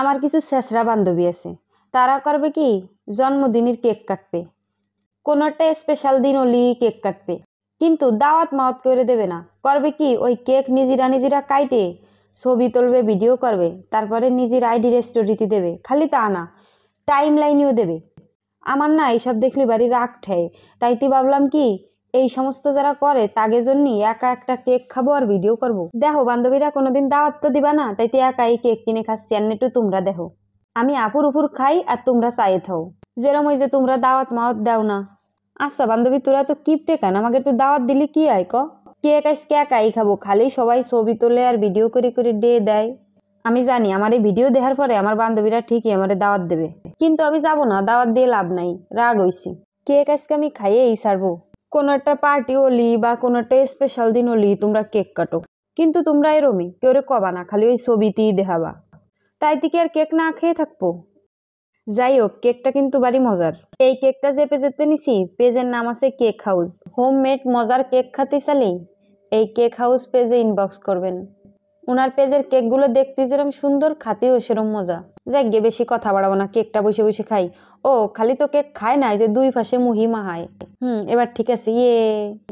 আমার কিছু শেষরা বান্ধবী আছে তারা করবে কি জন্মদিনের কেক কাটবে কোনো একটা স্পেশাল দিন হলি কেক কাটবে কিন্তু দাওয়াত মাওয়াত করে দেবে না করবে কি ওই কেক নিজেরা নিজেরা কাইটে ছবি তুলবে ভিডিও করবে তারপরে নিজের আইডির স্টোরিতে দেবে খালি তা না টাইম লাইনেও দেবে আমার না এইসব দেখলে বাড়ি রাগ ঠেয়ে তাইতে ভাবলাম কি এই সমস্ত যারা করে তাগে জন্য একা একটা কেক খাবো আর ভিডিও করব। দেখো বান্ধবীরা কোনোদিন দাওয়াত তো দিবা না তাই তো একা এই কেক কিনে খাচ্ছি আর নেটু তোমরা দেখো আমি আপুর উপুর খাই আর তোমরা চায়ে থাও যেরম ওই যে তোমরা দাওয়াত মাওয়াত দাও না আচ্ছা বান্ধবী তোরা তো কিপটে কেন আমাকে একটু দাওয়াত দিলে কি আয় ক কেক আইস কেক আই খাবো খালি সবাই ছবি তোলে আর ভিডিও করে করে ডে দেয় আমি জানি আমার এই ভিডিও দেখার পরে আমার বান্ধবীরা ঠিকই আমার দাওয়াত দেবে কিন্তু আমি যাব না দাওয়াত দিয়ে লাভ নাই রাগ হয়েছি কেক আজকে আমি খাইয়েই ছাড়বো কোনো একটা পার্টি হলি বা কোনো একটা স্পেশাল দিন হলি তোমরা কেক কাটো কিন্তু তোমরা এরমি কেউ রে কবা না খালি ওই ছবিতেই দেখাবা তাই থেকে আর কেক না খেয়ে থাকবো যাই হোক কেকটা কিন্তু বাড়ি মজার এই কেকটা যে পেজেতে নিছি পেজের নাম আছে কেক হাউস হোম মেড মজার কেক খাতে চালি এই কেক হাউস পেজে ইনবক্স করবেন ওনার পেজের কেকগুলো দেখতে যেরম সুন্দর খাতেও সেরম মজা যাই গে বেশি কথা বাড়াবো না কেকটা বসে বসে খাই ও খালি তো কেক খায় না যে দুই পাশে মুহিমা হয় হুম এবার ঠিক আছে ইয়ে